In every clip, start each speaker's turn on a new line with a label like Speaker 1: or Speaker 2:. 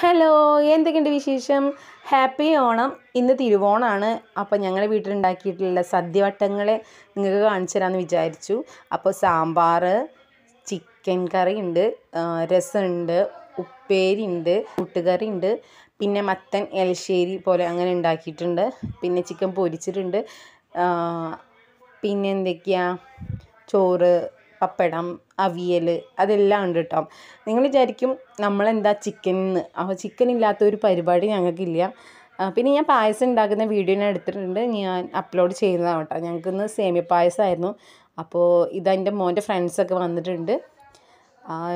Speaker 1: hello എന്തൊക്കെയുണ്ട് വിശേഷം happy Onam ഇന്ന് തിരുവോണമാണ് അപ്പോൾ ഞങ്ങളുടെ വീട്ടിലുണ്ടാക്കിയിട്ടുള്ള സദ്യവട്ടങ്ങളെ നിങ്ങൾക്ക് കാണിച്ചു തരാമെന്ന് വിചാരിച്ചു അപ്പോൾ സാമ്പാർ ചിക്കൻ കറി ഉണ്ട് രസമുണ്ട് ഉപ്പേരി ഉണ്ട് കൂട്ടുകറി ഉണ്ട് പിന്നെ മത്തൻ എലശ്ശേരി പോലെ അങ്ങനെ ഉണ്ടാക്കിയിട്ടുണ്ട് പിന്നെ ചിക്കൻ പൊരിച്ചിട്ടുണ്ട് പിന്നെ എന്തൊക്കെയാണ് ചോറ് പപ്പടം അവിയൽ അതെല്ലാം ഉണ്ട് കേട്ടോ നിങ്ങൾ വിചാരിക്കും നമ്മളെന്താ ചിക്കൻ എന്ന് അപ്പോൾ ചിക്കൻ ഇല്ലാത്ത ഒരു പരിപാടി ഞങ്ങൾക്കില്ല പിന്നെ ഞാൻ പായസം ഉണ്ടാക്കുന്ന വീഡിയോ ഞാൻ എടുത്തിട്ടുണ്ട് ഞാൻ അപ്ലോഡ് ചെയ്യുന്നതാണ് കേട്ടോ ഞങ്ങൾക്കിന്ന് സേമിയ പായസമായിരുന്നു അപ്പോൾ ഇതെൻ്റെ മോൻ്റെ ഫ്രണ്ട്സൊക്കെ വന്നിട്ടുണ്ട്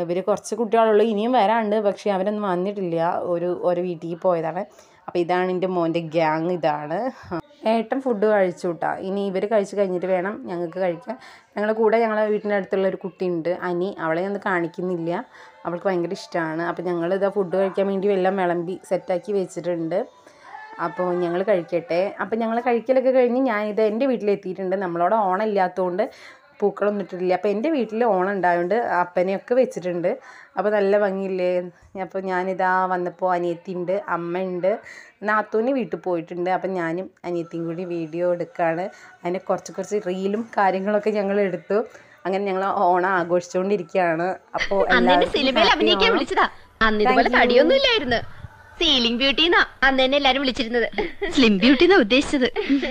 Speaker 1: ഇവർ കുറച്ച് കുട്ടികളുള്ളൂ ഇനിയും വരാനുണ്ട് പക്ഷേ അവരൊന്നും വന്നിട്ടില്ല ഒരു ഒരു വീട്ടിൽ പോയതാണ് അപ്പോൾ ഇതാണ് എൻ്റെ മോൻ്റെ ഗ്യാങ് ഇതാണ് ഏട്ടൻ ഫുഡ് കഴിച്ചു കൂട്ടാ ഇനി ഇവർ കഴിച്ച് കഴിഞ്ഞിട്ട് വേണം ഞങ്ങൾക്ക് കഴിക്കാൻ ഞങ്ങളുടെ കൂടെ ഞങ്ങളുടെ വീട്ടിനടുത്തുള്ള ഒരു കുട്ടിയുണ്ട് അനി അവളെ ഒന്ന് കാണിക്കുന്നില്ല അവൾക്ക് ഭയങ്കര ഇഷ്ടമാണ് അപ്പോൾ ഞങ്ങൾ ഇതാ ഫുഡ് കഴിക്കാൻ വേണ്ടി എല്ലാം വിളമ്പി സെറ്റാക്കി വെച്ചിട്ടുണ്ട് അപ്പോൾ ഞങ്ങൾ കഴിക്കട്ടെ അപ്പോൾ ഞങ്ങൾ കഴിക്കലൊക്കെ കഴിഞ്ഞ് ഞാനിത് എൻ്റെ വീട്ടിലെത്തിയിട്ടുണ്ട് നമ്മളോട് ഓണമില്ലാത്തതുകൊണ്ട് പൂക്കളൊന്നും ഇട്ടിട്ടില്ല അപ്പോൾ എൻ്റെ വീട്ടിൽ ഓണം ഉണ്ടായതുകൊണ്ട് അപ്പനെയൊക്കെ വെച്ചിട്ടുണ്ട് അപ്പോൾ നല്ല ഭംഗിയില്ലേ അപ്പോൾ ഞാനിതാ വന്നപ്പോൾ അനിയത്തിയുണ്ട് അമ്മയുണ്ട് നാത്തൂനി വീട്ടിൽ പോയിട്ടുണ്ട് അപ്പം ഞാനും അനിയത്തിയും കൂടി വീഡിയോ എടുക്കുകയാണ് അതിന് കുറച്ച് കുറച്ച് റീലും കാര്യങ്ങളൊക്കെ ഞങ്ങൾ എടുത്തു അങ്ങനെ ഞങ്ങൾ ഓണം ആഘോഷിച്ചുകൊണ്ടിരിക്കുകയാണ് അപ്പോൾ അഭിനയിക്കാൻ വിളിച്ചതാ അന്ന് സീലിംഗ് ബ്യൂട്ടിന്നാ അന്ന് തന്നെ എല്ലാരും വിളിച്ചിരുന്നത് സ്ലിം ബ്യൂട്ടിന്നാ ഉദ്ദേശിച്ചത്